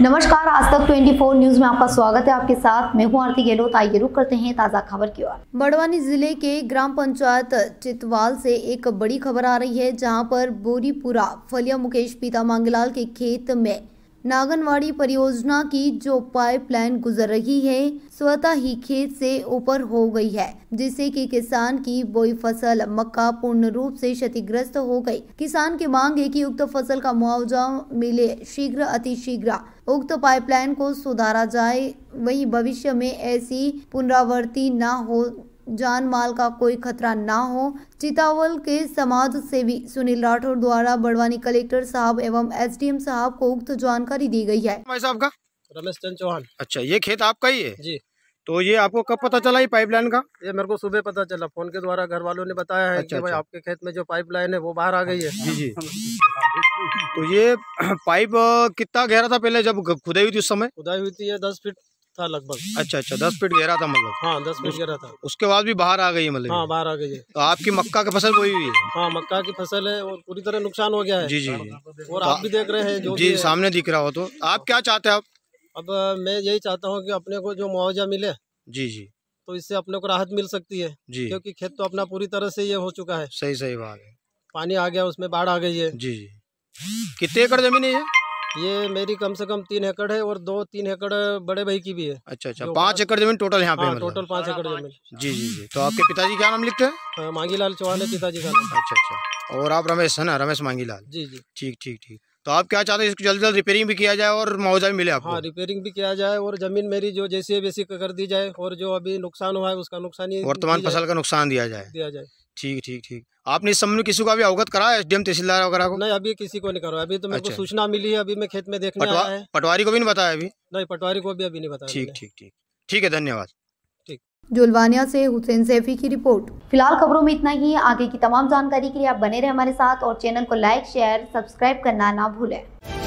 नमस्कार आज तक 24 न्यूज में आपका स्वागत है आपके साथ मैं हूं आरती गहलोत आइए रुक करते हैं ताजा खबर की ओर बड़वानी जिले के ग्राम पंचायत चितवाल से एक बड़ी खबर आ रही है जहां पर बोरीपुरा फलिया मुकेश पिता मांगलाल के खेत में नागनवाड़ी परियोजना की जो पाइपलाइन गुजर रही है स्वतः ही खेत से ऊपर हो गई है जिससे कि किसान की बोई फसल मक्का पूर्ण रूप से क्षतिग्रस्त हो गई किसान की मांग है कि उक्त फसल का मुआवजा मिले शीघ्र अति शीघ्र उक्त पाइपलाइन को सुधारा जाए वही भविष्य में ऐसी पुनरावृत्ति न हो जान माल का कोई खतरा ना हो चितावल के समाज सेवी सुनील राठौर द्वारा बड़वानी कलेक्टर साहब एवं एसडीएम साहब को उक्त जानकारी दी गई है भाई साहब का रमेश चंद चौहान अच्छा ये खेत आपका ही है जी तो ये आपको कब पता चला ये पाइपलाइन का ये मेरे को सुबह पता चला फोन के द्वारा घर वालों ने बताया है अच्छा, कि भाई अच्छा। आपके खेत में जो लाइन है वो बाहर आ गई है जी जी तो ये पाइप कितना गहरा था पहले जब खुदाई हुई थी उस समय खुदाई हुई थी ये दस फीट था लगभग अच्छा अच्छा दस फीट गहरा था मतलब हाँ दस फीट गहरा था उसके बाद भी बाहर आ गई है मतलब हाँ बाहर आ गई है तो आपकी मक्का की फसल कोई हुई है हाँ मक्का की फसल है और पूरी तरह नुकसान हो गया है जी जी और आप तो भी देख रहे हैं जी सामने दिख रहा हो तो आप क्या चाहते हैं आप अब मैं यही चाहता हूँ कि अपने को जो मुआवजा मिले जी जी तो इससे अपने को राहत मिल सकती है जी क्योंकि खेत तो अपना पूरी तरह से ये हो चुका है सही सही बात है पानी आ गया उसमें बाढ़ आ गई है जी जी कितने एकड़ जमीन है ये मेरी कम से कम तीन एकड़ है और दो तीन एकड़ बड़े भाई की भी है अच्छा अच्छा पाँच एकड़ जमीन टोटल यहाँ पे हाँ, टोटल पाँच एकड़ जमीन जी जी जी तो आपके पिताजी क्या नाम लिखते हैं हाँ, मांगीलाल चौहान है पिताजी का नाम अच्छा अच्छा और आप रमेश है ना रमेश मांगीलाल जी जी ठीक ठीक ठीक तो आप क्या चाहते हैं इसको जल्द जल्द रिपेयरिंग भी किया जाए और मुआवजा भी मिले आपको हाँ रिपेयरिंग भी किया जाए और जमीन मेरी जो जैसी है वैसी कर दी जाए और जो अभी नुकसान हुआ है उसका नुकसान ही वर्तमान फसल का नुकसान दिया जाए दिया जाए ठीक ठीक ठीक आपने इस संबंध में किसी को अभी अवगत करा एस डी तहसीलदार वगैरह को नहीं अभी किसी को नहीं करो अभी तो मेरे अच्छा। को सूचना मिली है अभी मैं खेत में देखने आया है पटवारी को भी नहीं बताया अभी नहीं पटवारी को भी अभी नहीं बताया ठीक ठीक ठीक ठीक है धन्यवाद जुलवानिया से हुसैन सैफी की रिपोर्ट फिलहाल खबरों में इतना ही आगे की तमाम जानकारी के लिए आप बने रहे हमारे साथ और चैनल को लाइक शेयर सब्सक्राइब करना ना भूलें